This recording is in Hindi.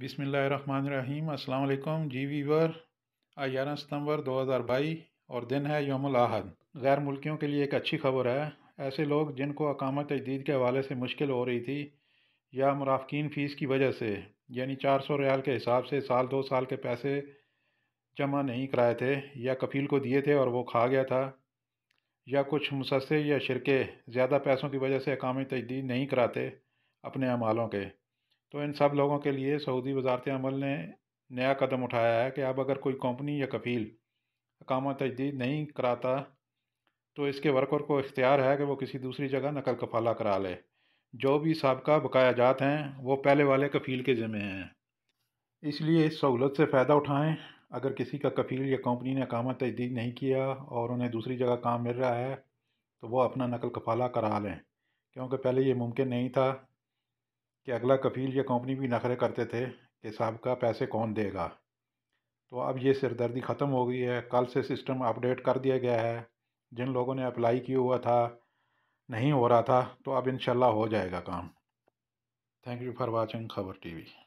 बिसमीम् अल्लाम जी वीवर आज ग्यारह सितंबर 2022 और दिन है योमल आहद गैर मुल्कियों के लिए एक अच्छी खबर है ऐसे लोग जिनको अकामत तजदीद के हवाले से मुश्किल हो रही थी या मुराफकिन फ़ीस की वजह से यानी चार सौ रियाल के हिसाब से साल दो साल के पैसे जमा नहीं कराए थे या कफ़ील को दिए थे और वो खा गया था या कुछ मुसस्से या शिरके ज़्यादा पैसों की वजह से अकाम तजदीद नहीं कराते अपने अमालों के तो इन सब लोगों के लिए सऊदी वजारत अमल ने नया कदम उठाया है कि अब अगर कोई कंपनी या कफ़ील अकामा तजदीद नहीं कराता तो इसके वर्कर को इख्तियार है कि वो किसी दूसरी जगह नकल कफाला करा ले जो भी सबका बकाया जात हैं वो पहले वाले कफ़ील के ज़िम्मे हैं इसलिए इस सहूलत से फ़ायदा उठाएँ अगर किसी का कफ़ील या कंपनी ने अकामा तजदीद नहीं किया और उन्हें दूसरी जगह काम मिल रहा है तो वह अपना नकल कफाला करा लें क्योंकि पहले ये मुमकिन नहीं था कि अगला कफील या कंपनी भी नखरे करते थे कि साहब का पैसे कौन देगा तो अब ये सिरदर्दी ख़त्म हो गई है कल से सिस्टम अपडेट कर दिया गया है जिन लोगों ने अप्लाई किया हुआ था नहीं हो रहा था तो अब इन हो जाएगा काम thank you for watching Khabar TV